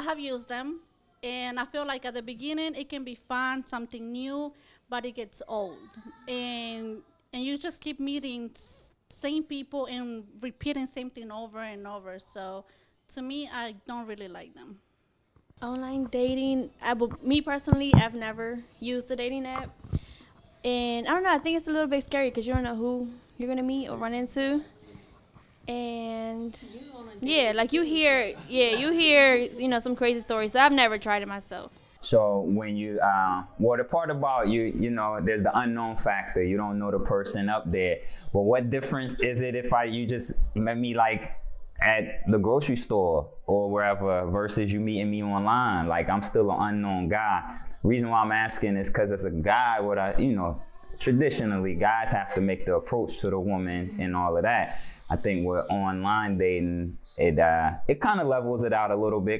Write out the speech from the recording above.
I have used them, and I feel like at the beginning it can be fun, something new, but it gets old, and and you just keep meeting same people and repeating same thing over and over. So to me, I don't really like them. Online dating, I, me personally, I've never used the dating app, and I don't know. I think it's a little bit scary because you don't know who you're gonna meet or run into, and and yeah, like you hear, yeah, you hear, you know, some crazy stories. So I've never tried it myself. So when you, uh, well, the part about you, you know, there's the unknown factor. You don't know the person up there. But what difference is it if I you just met me like at the grocery store or wherever versus you meeting me online? Like I'm still an unknown guy. Reason why I'm asking is because as a guy, what I, you know, traditionally guys have to make the approach to the woman and all of that. I think with online dating, it uh, it kind of levels it out a little bit